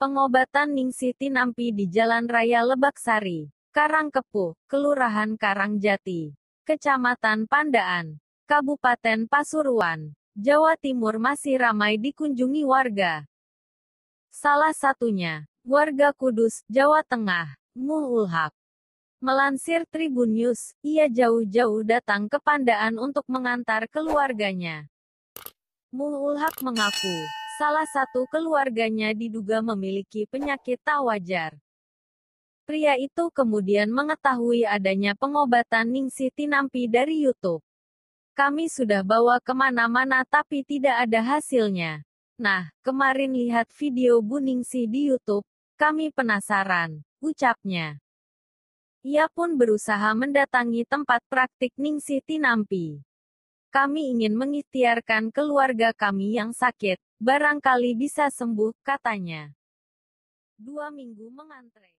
Pengobatan Ningsitin nampi di Jalan Raya Lebak Sari, Karangkepu, Kelurahan Karangjati, Kecamatan Pandaan, Kabupaten Pasuruan, Jawa Timur masih ramai dikunjungi warga. Salah satunya, warga Kudus, Jawa Tengah, Muhulhak. Melansir Tribun News, ia jauh-jauh datang ke Pandaan untuk mengantar keluarganya. Muhulhak mengaku, Salah satu keluarganya diduga memiliki penyakit tak wajar. Pria itu kemudian mengetahui adanya pengobatan Ningsi Tinampi dari YouTube. Kami sudah bawa kemana-mana tapi tidak ada hasilnya. Nah, kemarin lihat video Bu Ningsi di YouTube, kami penasaran, ucapnya. Ia pun berusaha mendatangi tempat praktik Ningsi Tinampi. Kami ingin mengikhtiarkan keluarga kami yang sakit, barangkali bisa sembuh, katanya. Dua minggu mengantre.